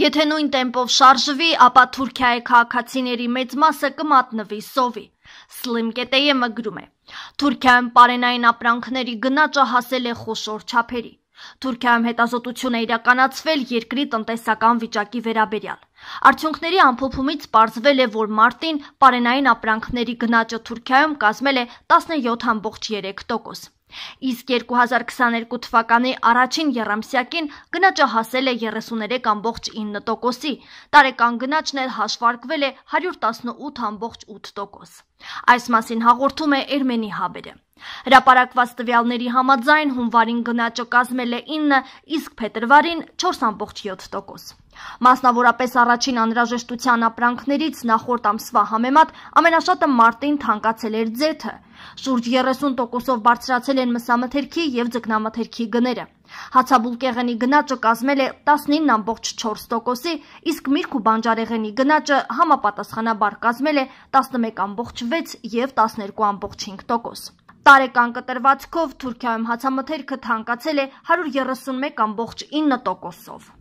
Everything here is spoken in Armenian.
Եթե նույն տեմպով շարժվի, ապա Թուրքիայի քաղաքացիների մեծ մասը կմատնվի սովի։ Սլիմկետեյը մգրում է։ Թուրքիայում պարենային ապրանքների գնաճը հասել է խոշոր չափերի։ Թուրքիայում հետազոտություն է իրականացվել երկրի տնտեսական վիճակի վերաբերյալ։ Արդյունքների ամփոփումից պարզվել է, որ մարտին պարենային ապրանքների գնաճը Թուրքիայում կազմել է 17.3%։ Իսկ 2022 թվականի առաջին երամսյակին գնաճը հասել է 33.9%-ի, տարեկան գնաճն էլ հաշվարկվել է 118.8%։ Այս մասին հաղորդում է Էրմենի Հաբերը։ Հրապարակված տվյալների համաձայն հունվարին գնաճը կազմել է 9, իսկ փետրվարին 4.7%։ Մասնավորապես առաջին անհրաժեշտության ապրանքներից նախորդ ամսվա համեմատ ամենաշատը մարտին թանկացել էր ձեթը։ Շուրջ 30%-ով բարձրացել են մսամթերքի եւ ձկնամթերքի գները։ Հացաբուլկեղենի գնաճը կազմել է 19.4%-ի, իսկ միրգ ու բանջարեղենի գնաճը համապատասխանաբար կազմել է 11.6 եւ 12.5%։ Տարեկան կտրվածքով Թուրքիայում հացամթերքը թանկացել է 131.9%-ով։